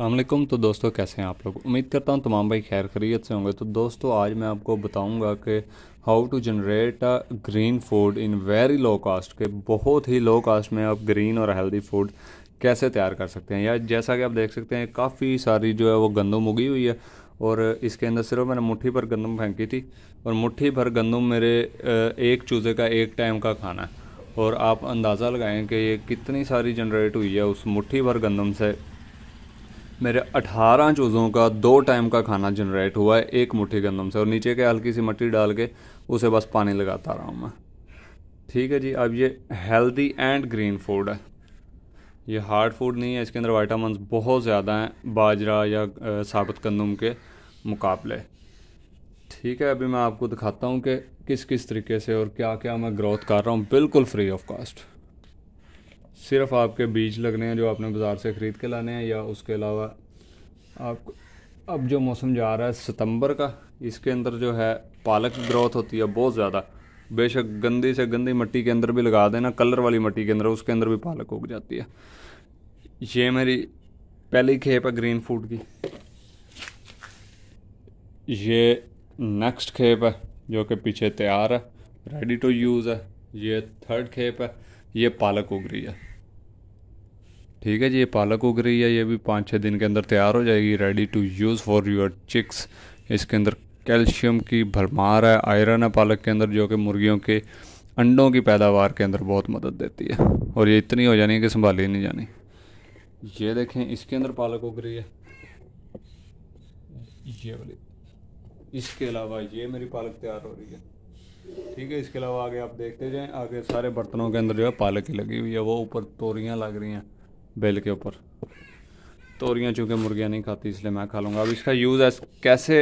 अल्लाम तो दोस्तों कैसे हैं आप लोग उम्मीद करता हूँ तमाम भाई खैर खरीत से होंगे तो दोस्तों आज मैं आपको बताऊंगा कि how to generate a green food in very low cost के बहुत ही लो कास्ट में आप ग्रीन और हेल्दी फूड कैसे तैयार कर सकते हैं या जैसा कि आप देख सकते हैं काफ़ी सारी जो है वो गंदम उगी हुई है और इसके अंदर सिर्फ मैंने मुठ्ठी भर गंदम फेंकी थी और मुठ्ठी भर गंदम मेरे एक चूज़े का एक टाइम का खाना है और आप अंदाज़ा लगाएं कि ये कितनी सारी जनरेट हुई है उस मुठ्ठी भर गंदम से मेरे 18 चूज़ों का दो टाइम का खाना जनरेट हुआ है एक मुट्ठी गंदम से और नीचे के हल्की सी मट्टी डाल के उसे बस पानी लगाता रहा हूँ मैं ठीक है जी अब ये हेल्दी एंड ग्रीन फूड है ये हार्ड फूड नहीं है इसके अंदर वाइटामिन बहुत ज़्यादा हैं बाजरा या साबुत गंदम के मुकाबले ठीक है अभी मैं आपको दिखाता हूँ कि किस किस तरीके से और क्या क्या मैं ग्रोथ कर रहा हूँ बिल्कुल फ्री ऑफ कॉस्ट सिर्फ आपके बीज लगने हैं जो आपने बाज़ार से ख़रीद के लाने हैं या उसके अलावा आप अब जो मौसम जा रहा है सितंबर का इसके अंदर जो है पालक ग्रोथ होती है बहुत ज़्यादा बेशक गंदी से गंदी मिट्टी के अंदर भी लगा देना कलर वाली मिट्टी के अंदर उसके अंदर भी पालक उग जाती है ये मेरी पहली खेप है ग्रीन फूड की ये नेक्स्ट खेप है जो कि पीछे तैयार है रेडी टू यूज़ है ये थर्ड खेप है ये पालक उग रही है ठीक है जी ये पालक उग रही है ये भी पाँच छः दिन के अंदर तैयार हो जाएगी ready to use for your chicks इसके अंदर कैल्शियम की भरमार है आयरन है पालक के अंदर जो कि मुर्गियों के अंडों की पैदावार के अंदर बहुत मदद देती है और ये इतनी हो जानी है कि संभाली नहीं जानी ये देखें इसके अंदर पालक उग रही है ये वाली इसके अलावा ये मेरी पालक तैयार हो रही है ठीक है इसके अलावा आगे आप देखते जाएं आगे सारे बर्तनों के अंदर जो है पालक ही लगी हुई है वो ऊपर तोरियां लग रही हैं बेल के ऊपर तोरियाँ चूँकि मुर्गियाँ नहीं खाती इसलिए मैं खा लूँगा अब इसका यूज़ ऐस कैसे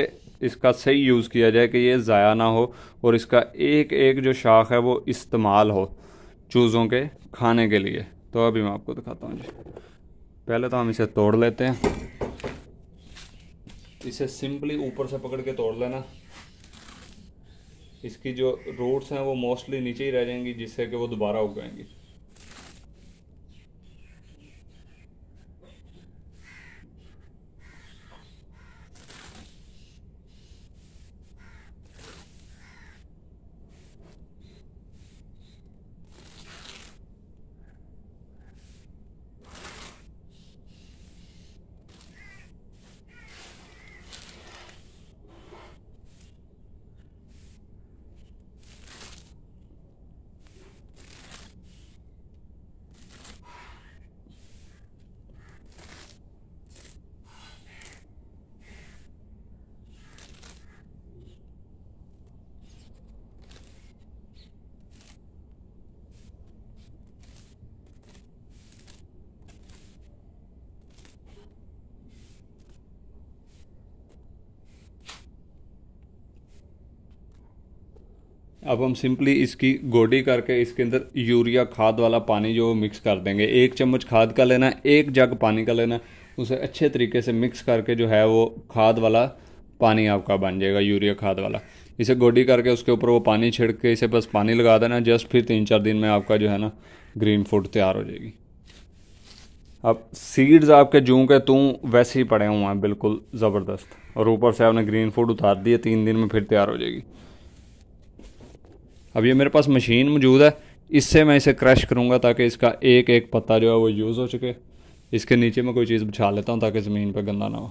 इसका सही यूज़ किया जाए कि ये ज़ाया ना हो और इसका एक एक जो शाख है वो इस्तेमाल हो चूज़ों के खाने के लिए तो अभी मैं आपको दिखाता हूँ जी पहले तो हम इसे तोड़ लेते हैं इसे सिंपली ऊपर से पकड़ के तोड़ लेना इसकी जो रूट्स हैं वो मोस्टली नीचे ही रह जाएंगी जिससे कि वो दोबारा उगाएंगी अब हम सिंपली इसकी गोडी करके इसके अंदर यूरिया खाद वाला पानी जो मिक्स कर देंगे एक चम्मच खाद का लेना एक जग पानी का लेना उसे अच्छे तरीके से मिक्स करके जो है वो खाद वाला पानी आपका बन जाएगा यूरिया खाद वाला इसे गोडी करके उसके ऊपर वो पानी छिड़क के इसे बस पानी लगा देना जस्ट फिर तीन चार दिन में आपका जो है ना ग्रीन फूड तैयार हो जाएगी अब सीड्स आपके जूँ के तू वैसे ही पड़े हुए हैं बिल्कुल ज़बरदस्त और ऊपर से आपने ग्रीन फूड उतार दिए तीन दिन में फिर तैयार हो जाएगी अब ये मेरे पास मशीन मौजूद है इससे मैं इसे क्रश करूँगा ताकि इसका एक एक पत्ता जो है वो यूज़ हो सके इसके नीचे मैं कोई चीज़ बिछा लेता हूँ ताकि ज़मीन पर गंदा ना हो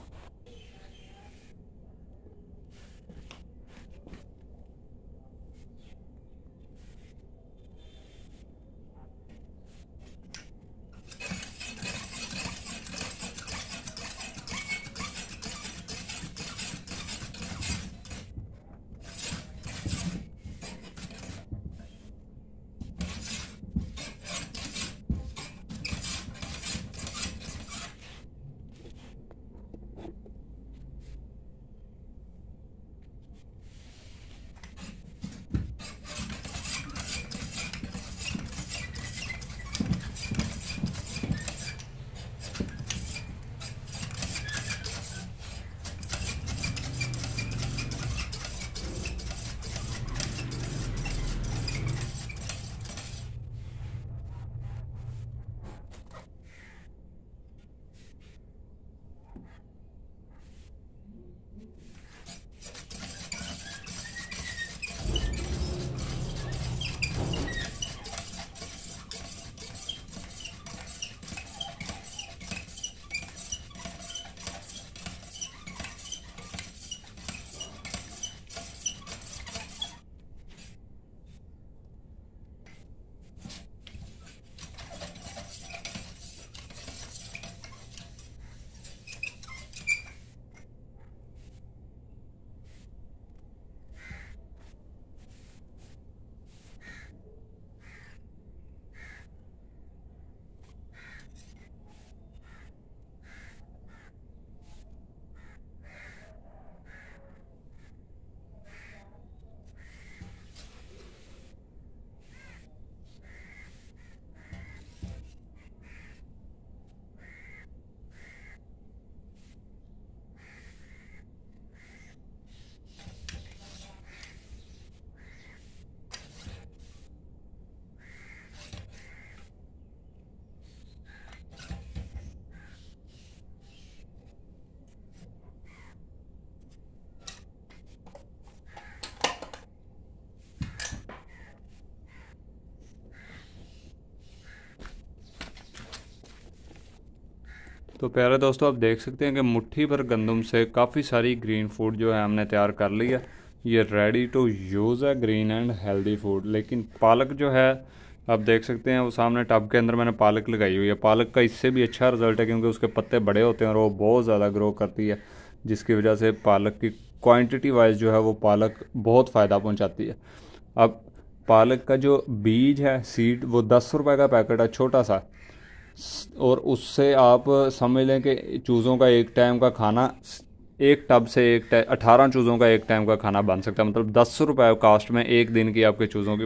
तो प्यारे दोस्तों आप देख सकते हैं कि मुट्ठी भर गंदम से काफ़ी सारी ग्रीन फूड जो है हमने तैयार कर ली है ये रेडी टू यूज़ है ग्रीन एंड हेल्दी फूड लेकिन पालक जो है आप देख सकते हैं वो सामने टब के अंदर मैंने पालक लगाई हुई है पालक का इससे भी अच्छा रिजल्ट है क्योंकि उसके पत्ते बड़े होते हैं और वो बहुत ज़्यादा ग्रो करती है जिसकी वजह से पालक की क्वांटिटी वाइज जो है वो पालक बहुत फ़ायदा पहुंचाती है अब पालक का जो बीज है सीड वो दस रुपए का पैकेट है छोटा सा और उससे आप समझ लें कि चूज़ों का एक टाइम का खाना एक टब से एक टाइम अठारह चूज़ों का एक टाइम का खाना बन सकता है मतलब दस रुपये कास्ट में एक दिन की आपके चूज़ों की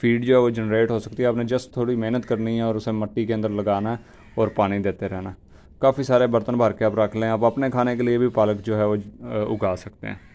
फीड जो है वो जनरेट हो सकती है आपने जस्ट थोड़ी मेहनत करनी है और उसे मिट्टी के अंदर लगाना है और पानी देते रहना काफ़ी सारे बर्तन भर के आप रख लें आप अपने खाने के लिए भी पालक जो है वो उगा सकते हैं